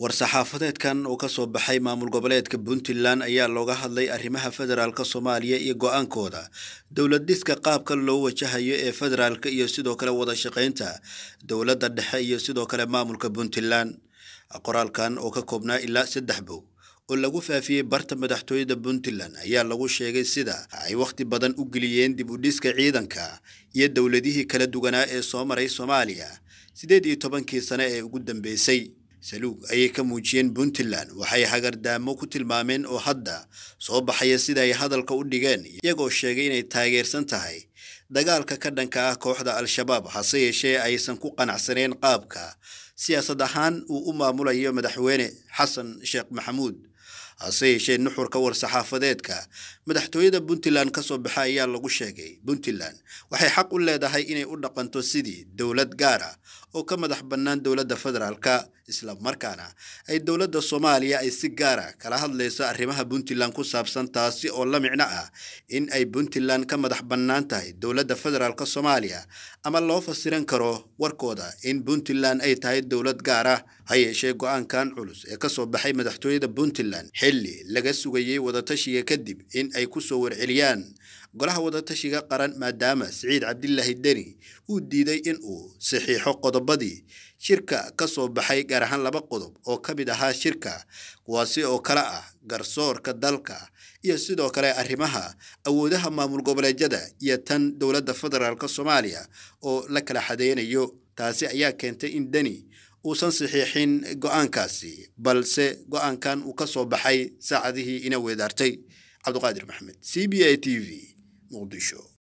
war-saxaafadeedkan oo kasoo baxay maamul goboleedka puntland ayaa looga hadlay arrimaha federaalka soomaaliya iyo go-aankooda dowlad dhiska qaabka loo wajahayo ee federaalka iyo sidoo kale wada shaqaynta dowladda dhexe iyo sidoo kale maamulka puntland qoraalkan oo ka koobnaa ilaa saddex bow oo lagu faafiyey barta madaxtooyada puntland ayaa lagu sheegay sida ay wakhti badan u geliyeen dib u dhiska ciidanka iyo dowladihii kala duganaa ee soo maray soomaaliya sideed iyo tobankii sane ee ugu dambeysay saluug ayay ka muujiyeen puntland waxay hagardaamo ku tilmaameen oo hadda soo baxaya sida ay hadalka u dhigeen iyagoo sheegay inay taageersan tahay dagaalka ka dhanka ah kooxda al-shabaab hase yeeshee aysan ku qanacsaneen qaabka siyaasad ahaan uu u maamulayo madaxweyne xasan sheekh maxamuud hase yeeshee nuxurka war-saxaafadeedka madaxtooyada puntland kasoo baxa ayaa lagu sheegay puntland waxay xaq u leedahay inay u dhaqanto sidii dowlad gaara oo ka madax bannaan dowladda federaalka islamarkaana ay dowladda soomaaliya ay si gaara kala hadlayso arrimaha puntland ku saabsan taasi oo la micno ah in ay puntland ka madax bannaan tahay dowladda federaalka soomaaliya ama loo fasiran karo warkooda in puntland ay tahay dowlad gaara ha yeeshee go culus ee kasoo baxay madaxtooyada puntland xilli laga sugayey wadatashiga kadib in ay kusoo warceliyaan golaha wadatashiga qaran maadaama siciid cabdilaahi deni uu diiday inuu saxiixo qodobadii shirka ka soo baxay gaar ahaan laba qodob oo ka mid ahaa shirka kuwaasi oo kale ah garsoorka dalka iyo sidoo kale arrimaha awoodaha maamul goboleedyada iyo tan dowladda federaalk soomaaliya oo la kala xadeynayo taasi ayaa keentay in deni uusan saxiixin go'aankaasi balse go'aankan uu ka soo baxay saacadihii ina weedaartay cabduqaadir maxamed c b i t v muqdisho